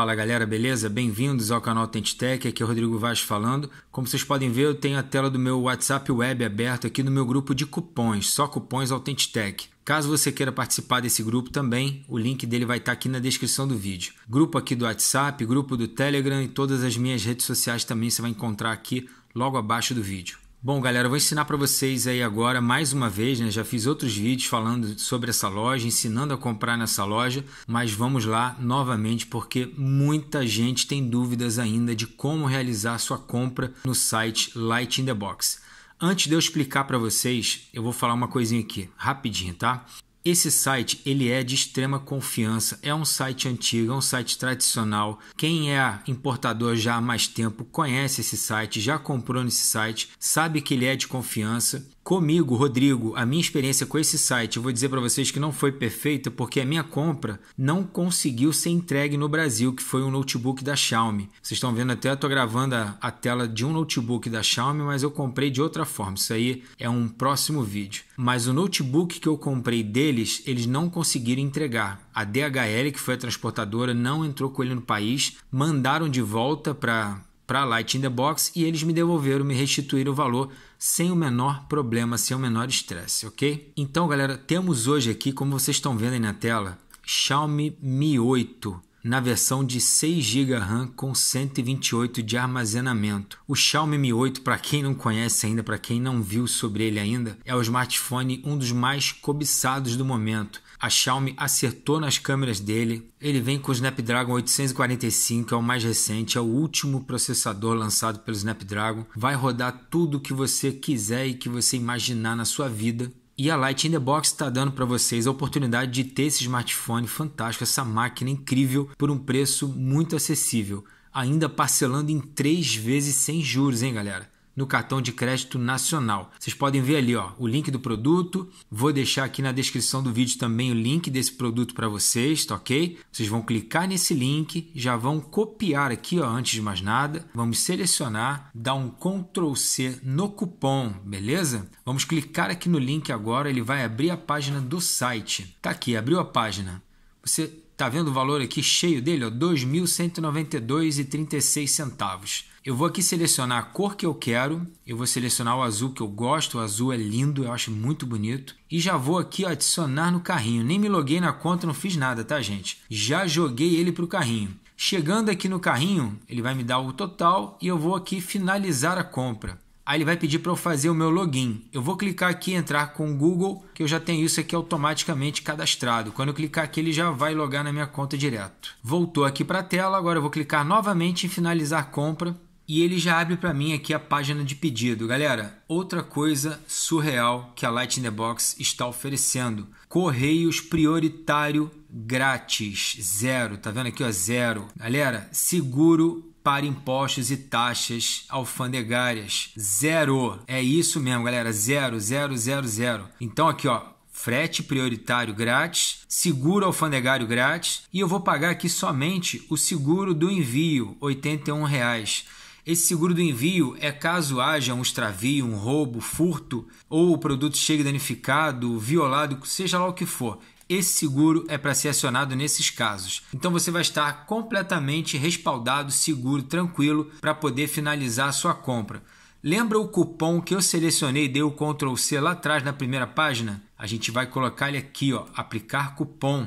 Fala galera, beleza? Bem-vindos ao canal Tentitech, aqui é o Rodrigo Vaz falando. Como vocês podem ver, eu tenho a tela do meu WhatsApp Web aberta aqui no meu grupo de cupons, só cupons Tech. Caso você queira participar desse grupo também, o link dele vai estar tá aqui na descrição do vídeo. Grupo aqui do WhatsApp, grupo do Telegram e todas as minhas redes sociais também você vai encontrar aqui logo abaixo do vídeo. Bom, galera, eu vou ensinar para vocês aí agora mais uma vez, né? Já fiz outros vídeos falando sobre essa loja, ensinando a comprar nessa loja, mas vamos lá novamente porque muita gente tem dúvidas ainda de como realizar sua compra no site Light in the Box. Antes de eu explicar para vocês, eu vou falar uma coisinha aqui, rapidinho, tá? Esse site ele é de extrema confiança, é um site antigo, é um site tradicional. Quem é importador já há mais tempo conhece esse site, já comprou nesse site, sabe que ele é de confiança Comigo, Rodrigo, a minha experiência com esse site, eu vou dizer para vocês que não foi perfeita porque a minha compra não conseguiu ser entregue no Brasil, que foi um notebook da Xiaomi. Vocês estão vendo até eu estou gravando a, a, tela de um notebook da Xiaomi, mas eu comprei de outra forma. Isso aí é um próximo vídeo. Mas o notebook que eu comprei deles, eles não conseguiram entregar. A DHL, que foi a transportadora, não entrou com ele no país, mandaram de volta para para Light in the Box e eles me devolveram, me restituíram o valor sem o menor problema, sem o menor estresse, ok? Então, galera, temos hoje aqui, como vocês estão vendo aí na tela, Xiaomi Mi 8 na versão de 6 GB RAM com 128 de armazenamento. O Xiaomi Mi 8, para quem não conhece ainda, para quem não viu sobre ele ainda, é o smartphone um dos mais cobiçados do momento a Xiaomi acertou nas câmeras dele. Ele vem com o Snapdragon 845, é o mais recente, é o último processador lançado pelo Snapdragon. Vai rodar tudo que você quiser e que você imaginar na sua vida. E a Light in the Box está dando para vocês a oportunidade de ter esse smartphone fantástico, essa máquina incrível, por um preço muito acessível. Ainda parcelando em três vezes sem juros, hein, galera? no cartão de crédito nacional. Vocês podem ver ali ó, o link do produto. Vou deixar aqui na descrição do vídeo também o link desse produto para vocês, tá ok? Vocês vão clicar nesse link, já vão copiar aqui ó, antes de mais nada. Vamos selecionar, dar um Ctrl C no cupom, beleza? Vamos clicar aqui no link agora, ele vai abrir a página do site. Tá aqui, abriu a página. Você está vendo o valor aqui cheio dele? R$ 2.192,36. Eu vou aqui selecionar a cor que eu quero. Eu vou selecionar o azul que eu gosto. O azul é lindo, eu acho muito bonito. E já vou aqui ó, adicionar no carrinho. Nem me loguei na conta, não fiz nada, tá, gente? Já joguei ele para o carrinho. Chegando aqui no carrinho, ele vai me dar o total e eu vou aqui finalizar a compra. Aí ele vai pedir para eu fazer o meu login. Eu vou clicar aqui entrar com o Google, que eu já tenho isso aqui automaticamente cadastrado. Quando eu clicar aqui, ele já vai logar na minha conta direto. Voltou aqui para a tela, agora eu vou clicar novamente em finalizar compra e ele já abre para mim aqui a página de pedido. Galera, outra coisa surreal que a Light in the Box está oferecendo: correios prioritário grátis, zero, tá vendo aqui, ó, zero. Galera, seguro para impostos e taxas alfandegárias. Zero. É isso mesmo, galera. Zero, zero, zero, zero. Então aqui, ó, frete prioritário grátis, seguro alfandegário grátis e eu vou pagar aqui somente o seguro do envio, R$ 81,00. Esse seguro do envio é caso haja um extravio, um roubo, furto ou o produto chegue danificado, violado, seja lá o que for. Esse seguro é para ser acionado nesses casos. Então você vai estar completamente respaldado, seguro, tranquilo para poder finalizar a sua compra. Lembra o cupom que eu selecionei e dei o Ctrl C lá atrás na primeira página? A gente vai colocar ele aqui, ó, aplicar cupom.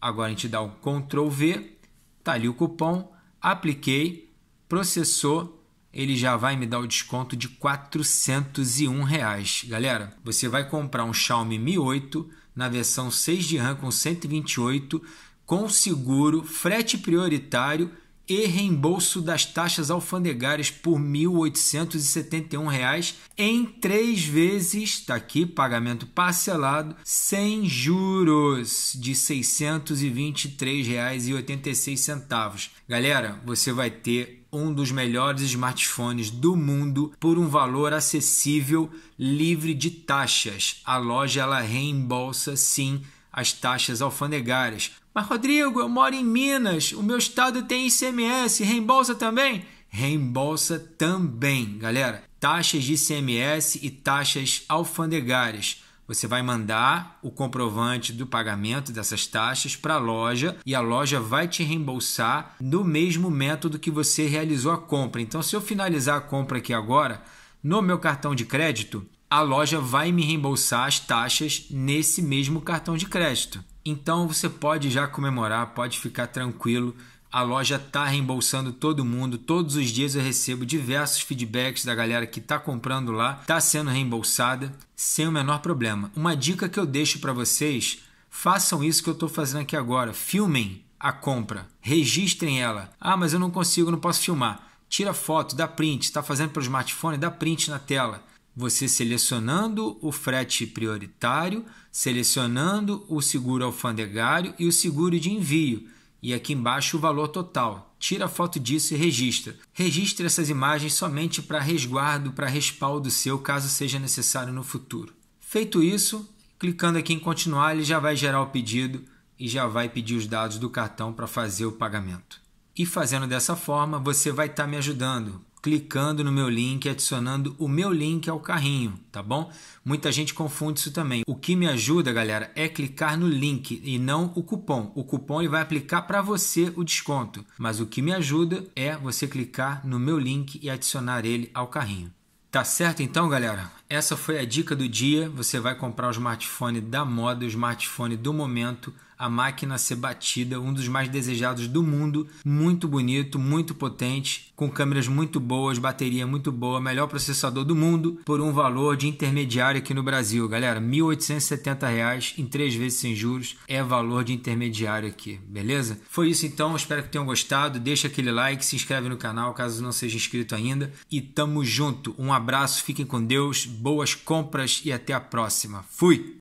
Agora a gente dá o Ctrl V, tá ali o cupom, apliquei, processou, ele já vai me dar o desconto de R$ 401. Reais. Galera, você vai comprar um Xiaomi Mi 8 na versão 6 de RAM com 128, com seguro, frete prioritário e reembolso das taxas alfandegárias por R$ 1.871 reais em três vezes, está aqui, pagamento parcelado, sem juros de R$ 623,86. Galera, você vai ter um dos melhores smartphones do mundo por um valor acessível, livre de taxas. A loja ela reembolsa sim as taxas alfandegárias. Mas, Rodrigo, eu moro em Minas, o meu estado tem ICMS, reembolsa também? Reembolsa também, galera. Taxas de ICMS e taxas alfandegárias. Você vai mandar o comprovante do pagamento dessas taxas para a loja e a loja vai te reembolsar no mesmo método que você realizou a compra. Então, se eu finalizar a compra aqui agora, no meu cartão de crédito, a loja vai me reembolsar as taxas nesse mesmo cartão de crédito. Então você pode já comemorar, pode ficar tranquilo. A loja está reembolsando todo mundo. Todos os dias eu recebo diversos feedbacks da galera que está comprando lá, está sendo reembolsada sem o menor problema. Uma dica que eu deixo para vocês: façam isso que eu estou fazendo aqui agora. Filmem a compra, registrem ela. Ah, mas eu não consigo, não posso filmar. Tira foto, dá print. Está fazendo pelo smartphone, dá print na tela você selecionando o frete prioritário, selecionando o seguro alfandegário e o seguro de envio. E aqui embaixo o valor total. Tira foto disso e registra. Registre essas imagens somente para resguardo, para respaldo seu, caso seja necessário no futuro. Feito isso, clicando aqui em continuar, ele já vai gerar o pedido e já vai pedir os dados do cartão para fazer o pagamento. E fazendo dessa forma, você vai estar tá me ajudando clicando no meu link, adicionando o meu link ao carrinho, tá bom? Muita gente confunde isso também. O que me ajuda, galera, é clicar no link e não o cupom. O cupom ele vai aplicar para você o desconto, mas o que me ajuda é você clicar no meu link e adicionar ele ao carrinho. Tá certo então, galera? Essa foi a dica do dia. Você vai comprar o smartphone da moda, o smartphone do momento a máquina a ser batida, um dos mais desejados do mundo, muito bonito, muito potente, com câmeras muito boas, bateria muito boa, melhor processador do mundo, por um valor de intermediário aqui no Brasil, galera, R$ 1.870 em três vezes sem juros é valor de intermediário aqui, beleza? Foi isso então, espero que tenham gostado, deixa aquele like, se inscreve no canal caso não seja inscrito ainda e tamo junto. Um abraço, fiquem com Deus, boas compras e até a próxima. Fui!